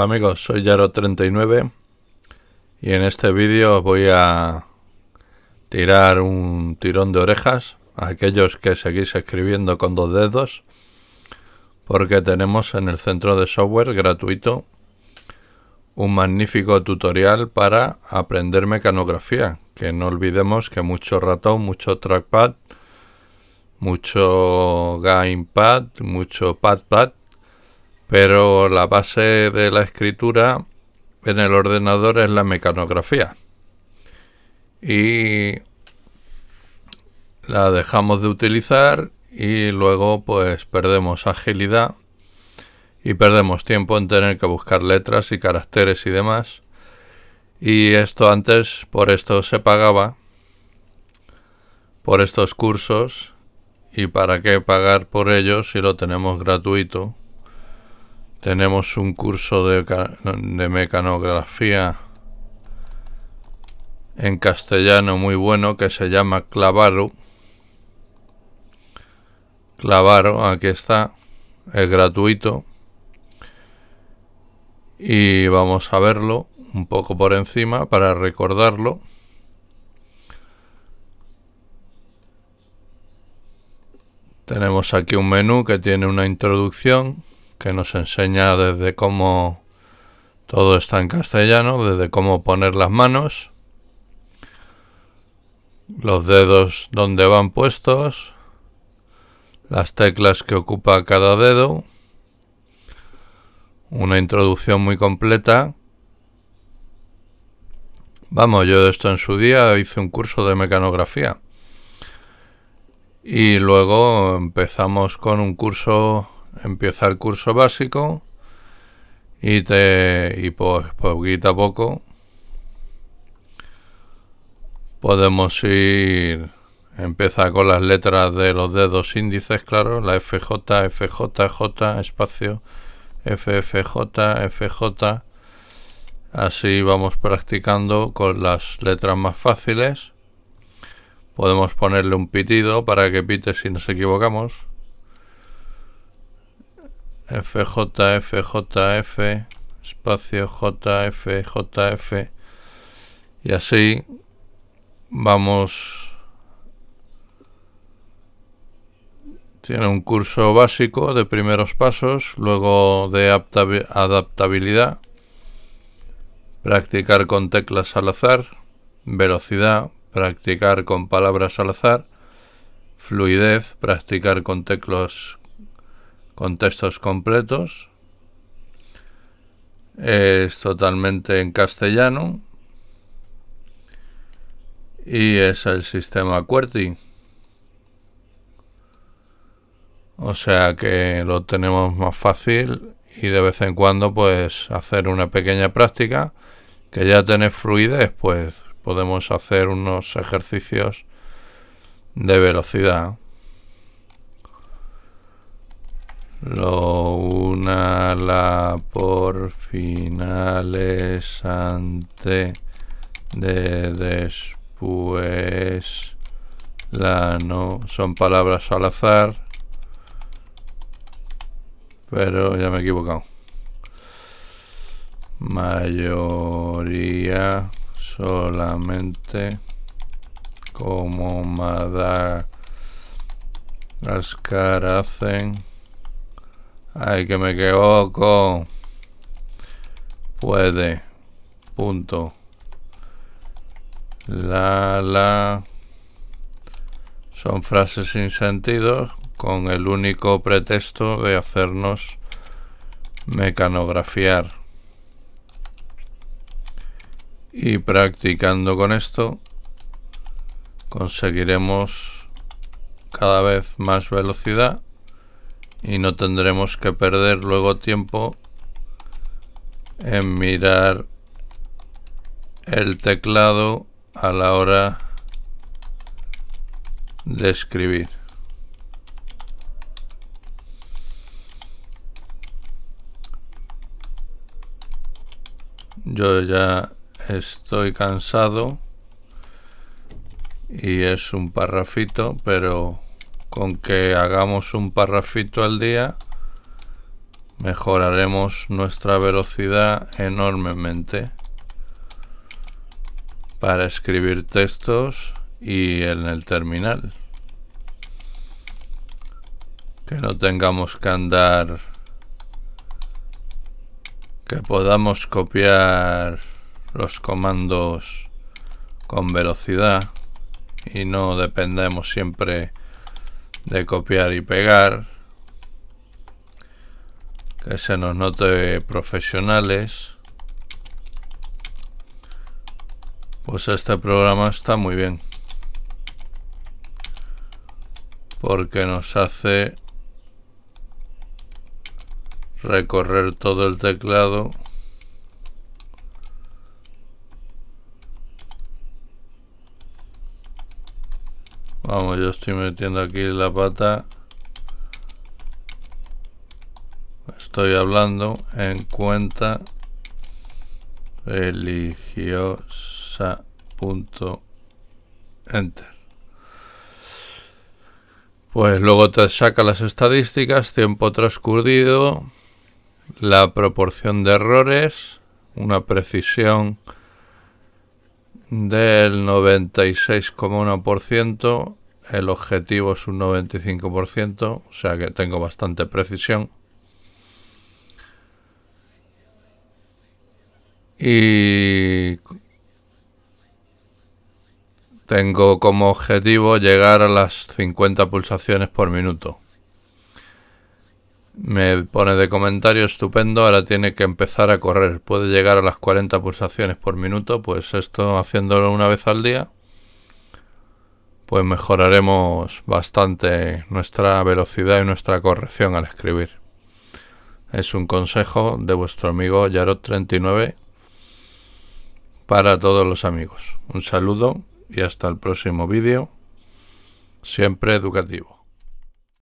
amigos, soy Yaro39 y en este vídeo os voy a tirar un tirón de orejas a aquellos que seguís escribiendo con dos dedos porque tenemos en el centro de software gratuito un magnífico tutorial para aprender mecanografía que no olvidemos que mucho ratón, mucho trackpad, mucho gamepad, mucho padpad pero la base de la escritura en el ordenador es la mecanografía. Y la dejamos de utilizar y luego pues perdemos agilidad y perdemos tiempo en tener que buscar letras y caracteres y demás. Y esto antes, por esto se pagaba, por estos cursos, y para qué pagar por ellos si lo tenemos gratuito. Tenemos un curso de, mecanografía en castellano muy bueno que se llama Clavaro. Clavaro, aquí está, es gratuito. Y vamos a verlo un poco por encima para recordarlo. Tenemos aquí un menú que tiene una introducción que nos enseña desde cómo todo está en castellano, desde cómo poner las manos, los dedos donde van puestos, las teclas que ocupa cada dedo, una introducción muy completa. Vamos, yo esto en su día hice un curso de mecanografía. Y luego empezamos con un curso empieza el curso básico y te y pues, pues poquito a poco podemos ir empieza con las letras de los dedos índices claro la FJ fj j espacio FFJ FJ así vamos practicando con las letras más fáciles podemos ponerle un pitido para que pite si nos equivocamos FJFJF espacio JFJF Y así vamos... Tiene un curso básico de primeros pasos, luego de adaptabilidad, practicar con teclas al azar, velocidad, practicar con palabras al azar, fluidez, practicar con teclas con textos completos. Es totalmente en castellano. Y es el sistema QWERTY. O sea que lo tenemos más fácil y de vez en cuando pues hacer una pequeña práctica que ya tiene fluidez pues podemos hacer unos ejercicios de velocidad lo una la por finales ante de después la no son palabras al azar pero ya me he equivocado mayoría solamente como Madagascar hacen Ay, que me equivoco. Puede. Punto. La, la. Son frases sin sentido con el único pretexto de hacernos mecanografiar. Y practicando con esto conseguiremos cada vez más velocidad y no tendremos que perder luego tiempo en mirar el teclado a la hora de escribir. Yo ya estoy cansado y es un parrafito, pero con que hagamos un parrafito al día mejoraremos nuestra velocidad enormemente para escribir textos y en el terminal que no tengamos que andar que podamos copiar los comandos con velocidad y no dependemos siempre de copiar y pegar que se nos note profesionales pues este programa está muy bien porque nos hace recorrer todo el teclado Vamos, yo estoy metiendo aquí la pata. Estoy hablando en cuenta religiosa. Punto enter. Pues luego te saca las estadísticas, tiempo transcurrido, la proporción de errores, una precisión del 96,1%, el objetivo es un 95%, o sea que tengo bastante precisión. Y tengo como objetivo llegar a las 50 pulsaciones por minuto. Me pone de comentario estupendo, ahora tiene que empezar a correr. Puede llegar a las 40 pulsaciones por minuto, pues esto haciéndolo una vez al día pues mejoraremos bastante nuestra velocidad y nuestra corrección al escribir. Es un consejo de vuestro amigo Yarot39 para todos los amigos. Un saludo y hasta el próximo vídeo, siempre educativo.